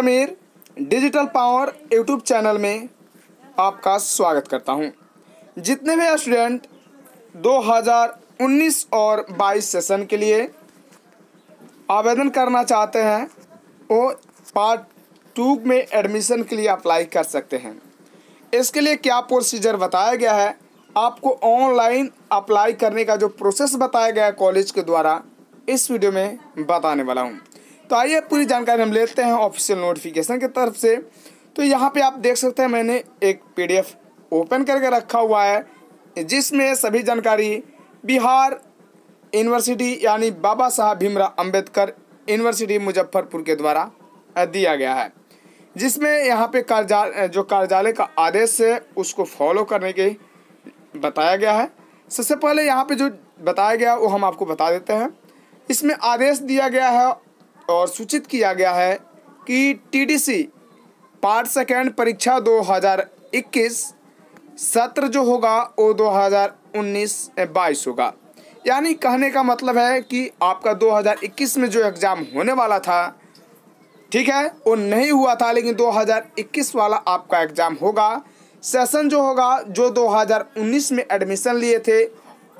Sameer digital power YouTube channel में आपका स्वागत करता हूं जितने भी स्टूडेंट 2019 और 22 सेशन के लिए आवेदन करना चाहते हैं वो पार्ट टू में एडमिशन के लिए अप्लाई कर सकते हैं इसके लिए क्या प्रोसीजर बताया गया है आपको ऑनलाइन अप्लाई करने का जो प्रोसेस बताया गया है कॉलेज के द्वारा इस वीडियो में बताने वाला हूँ तो आइए पूरी जानकारी हम लेते हैं ऑफिशियल नोटिफिकेशन की तरफ से तो यहाँ पे आप देख सकते हैं मैंने एक पीडीएफ ओपन करके रखा हुआ है जिसमें सभी जानकारी बिहार यूनिवर्सिटी यानी बाबा साहब भीमराव अम्बेडकर यूनिवर्सिटी मुजफ्फरपुर के द्वारा दिया गया है जिसमें यहाँ पे कार्या जो कार्यालय का आदेश है उसको फॉलो करने के बताया गया है सबसे पहले यहाँ पे जो बताया गया वो हम आपको बता देते हैं इसमें आदेश दिया गया है और सूचित किया गया है कि टीडीसी पार्ट सेकेंड परीक्षा 2021 सत्र जो होगा वो 2019-22 होगा यानी कहने का मतलब है कि आपका 2021 में जो एग्ज़ाम होने वाला था ठीक है वो नहीं हुआ था लेकिन 2021 वाला आपका एग्ज़ाम होगा सेशन जो होगा जो 2019 में एडमिशन लिए थे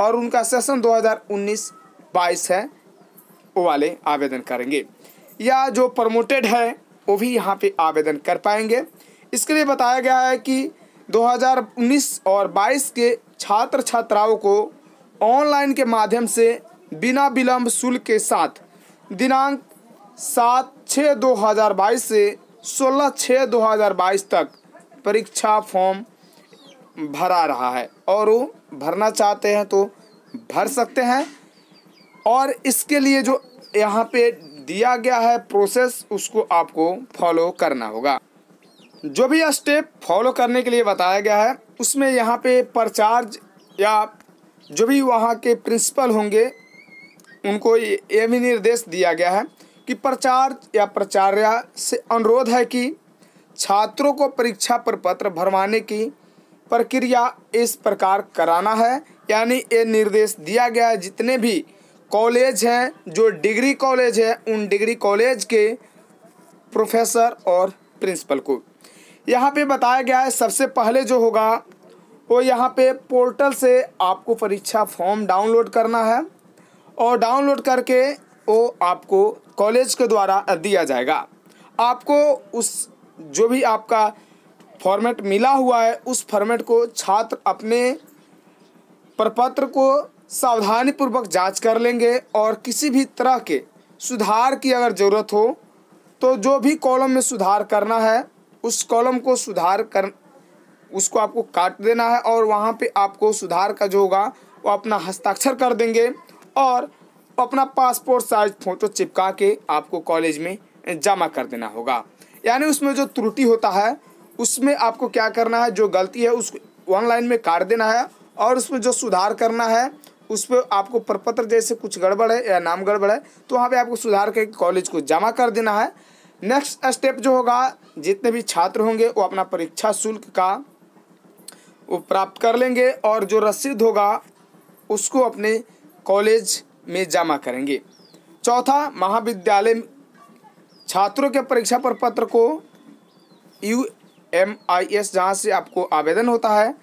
और उनका सेशन 2019-22 है वो वाले आवेदन करेंगे या जो प्रमोटेड है वो भी यहाँ पे आवेदन कर पाएंगे इसके लिए बताया गया है कि 2019 और 22 के छात्र छात्राओं को ऑनलाइन के माध्यम से बिना विलम्ब शुल्क के साथ दिनांक सात छः दो हज़ार बाईस से सोलह छः दो हज़ार बाईस तक परीक्षा फॉर्म भरा रहा है और वो भरना चाहते हैं तो भर सकते हैं और इसके लिए जो यहाँ पे दिया गया है प्रोसेस उसको आपको फॉलो करना होगा जो भी स्टेप फॉलो करने के लिए बताया गया है उसमें यहाँ पे परचार्ज या जो भी वहाँ के प्रिंसिपल होंगे उनको ये भी निर्देश दिया गया है कि प्रचार्ज या प्रचार्य से अनुरोध है कि छात्रों को परीक्षा प्रपत्र भरवाने की प्रक्रिया इस प्रकार कराना है यानी ये निर्देश दिया गया है जितने भी कॉलेज हैं जो डिग्री कॉलेज है उन डिग्री कॉलेज के प्रोफेसर और प्रिंसिपल को यहाँ पे बताया गया है सबसे पहले जो होगा वो यहाँ पे पोर्टल से आपको परीक्षा फॉर्म डाउनलोड करना है और डाउनलोड करके वो आपको कॉलेज के द्वारा दिया जाएगा आपको उस जो भी आपका फॉर्मेट मिला हुआ है उस फॉर्मेट को छात्र अपने प्रपत्र को सावधानी पूर्वक जांच कर लेंगे और किसी भी तरह के सुधार की अगर ज़रूरत हो तो जो भी कॉलम में सुधार करना है उस कॉलम को सुधार कर उसको आपको काट देना है और वहाँ पे आपको सुधार का जो होगा वो अपना हस्ताक्षर कर देंगे और अपना पासपोर्ट साइज फ़ोटो चिपका के आपको कॉलेज में जमा कर देना होगा यानी उसमें जो त्रुटि होता है उसमें आपको क्या करना है जो गलती है उसको ऑनलाइन में काट देना है और उसमें जो सुधार करना है उस पर आपको प्रपत्र जैसे कुछ गड़बड़ है या नाम गड़बड़ है तो वहाँ पे आपको सुधार करके कॉलेज को जमा कर देना है नेक्स्ट स्टेप जो होगा जितने भी छात्र होंगे वो अपना परीक्षा शुल्क का वो प्राप्त कर लेंगे और जो रसीद होगा उसको अपने कॉलेज में जमा करेंगे चौथा महाविद्यालय छात्रों के परीक्षा प्रपत्र को यू एम आई एस जहाँ से आपको आवेदन होता है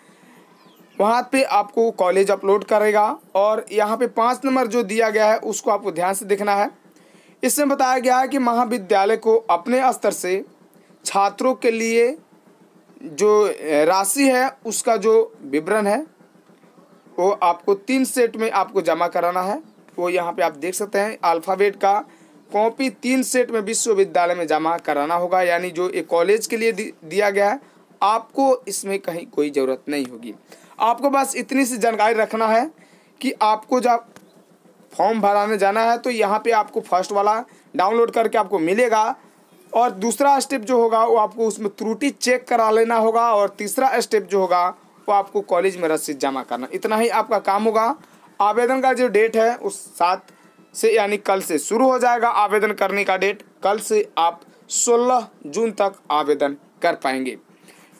वहाँ पे आपको कॉलेज अपलोड करेगा और यहाँ पे पाँच नंबर जो दिया गया है उसको आपको ध्यान से देखना है इसमें बताया गया है कि महाविद्यालय को अपने स्तर से छात्रों के लिए जो राशि है उसका जो विवरण है वो आपको तीन सेट में आपको जमा कराना है वो यहाँ पे आप देख सकते हैं अल्फ़ाबेट का कॉपी तीन सेट में विश्वविद्यालय में जमा कराना होगा यानी जो एक कॉलेज के लिए दिया गया है आपको इसमें कहीं कोई ज़रूरत नहीं होगी आपको बस इतनी सी जानकारी रखना है कि आपको जब फॉर्म भराने जाना है तो यहाँ पे आपको फर्स्ट वाला डाउनलोड करके आपको मिलेगा और दूसरा स्टेप जो होगा वो आपको उसमें त्रुटि चेक करा लेना होगा और तीसरा स्टेप जो होगा वो आपको कॉलेज में रसीद जमा करना इतना ही आपका काम होगा आवेदन का जो डेट है उस सात से यानी कल से शुरू हो जाएगा आवेदन करने का डेट कल से आप 16 जून तक आवेदन कर पाएंगे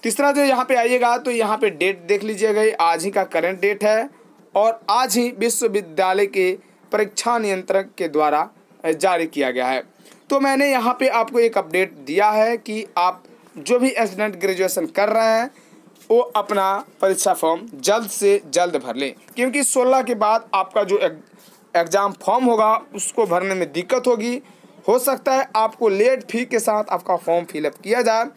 तीसरा जो यहाँ पे आइएगा तो यहाँ पे डेट देख लीजिएगा आज ही का करंट डेट है और आज ही विश्वविद्यालय के परीक्षा नियंत्रक के द्वारा जारी किया गया है तो मैंने यहाँ पे आपको एक अपडेट दिया है कि आप जो भी स्टूडेंट ग्रेजुएशन कर रहे हैं वो अपना परीक्षा फॉर्म जल्द से जल्द भर लें क्योंकि 16 के बाद आपका जो एग्ज़ाम फॉर्म होगा उसको भरने में दिक्कत होगी हो सकता है आपको लेट फी के साथ आपका फॉर्म फिलअप किया जाए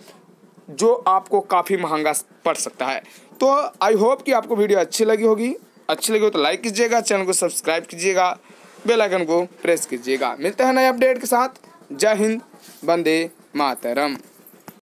जो आपको काफ़ी महंगा पड़ सकता है तो आई होप कि आपको वीडियो अच्छी लगी होगी अच्छी लगी हो तो लाइक कीजिएगा चैनल को सब्सक्राइब कीजिएगा बेल आइकन को प्रेस कीजिएगा मिलते हैं नए अपडेट के साथ जय हिंद बंदे मातरम